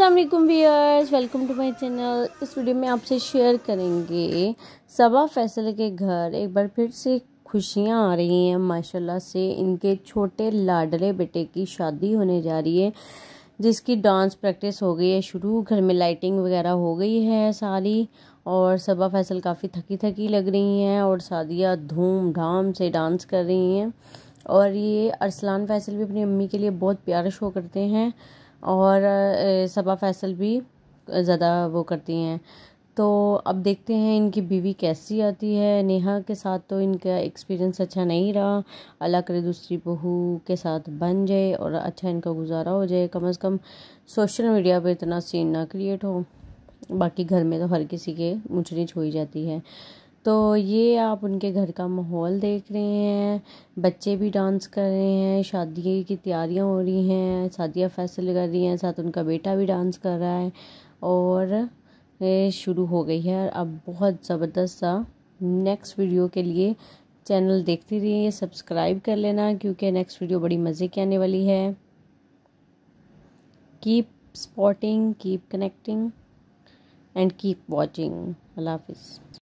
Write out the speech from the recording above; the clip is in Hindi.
असलम वीयर्स वेलकम टू माय चैनल इस वीडियो में आपसे शेयर करेंगे सबा फैसल के घर एक बार फिर से खुशियाँ आ रही हैं माशाल्लाह से इनके छोटे लाडले बेटे की शादी होने जा रही है जिसकी डांस प्रैक्टिस हो गई है शुरू घर में लाइटिंग वगैरह हो गई है सारी और सबा फैसल काफ़ी थकी थकी लग रही हैं और धूम धूमधाम से डांस कर रही हैं और ये अरसलान फैसल भी अपनी अम्मी के लिए बहुत प्यारा शो करते हैं और सबा फैसल भी ज़्यादा वो करती हैं तो अब देखते हैं इनकी बीवी कैसी आती है नेहा के साथ तो इनका एक्सपीरियंस अच्छा नहीं रहा अल्लाह करे दूसरी बहू के साथ बन जाए और अच्छा इनका गुजारा हो जाए कम अज़ कम सोशल मीडिया पर इतना सीन ना क्रिएट हो बाकी घर में तो हर किसी के हो ही जाती है तो ये आप उनके घर का माहौल देख रहे हैं बच्चे भी डांस कर रहे हैं शादी की तैयारियां हो रही हैं शादियां फैसल कर रही हैं साथ उनका बेटा भी डांस कर रहा है और शुरू हो गई है अब बहुत ज़बरदस्त सा नेक्स्ट वीडियो के लिए चैनल देखती रहिए सब्सक्राइब कर लेना क्योंकि नेक्स्ट वीडियो बड़ी मज़े की आने वाली है keep spotting keep connecting and keep watching Allah हाफिज़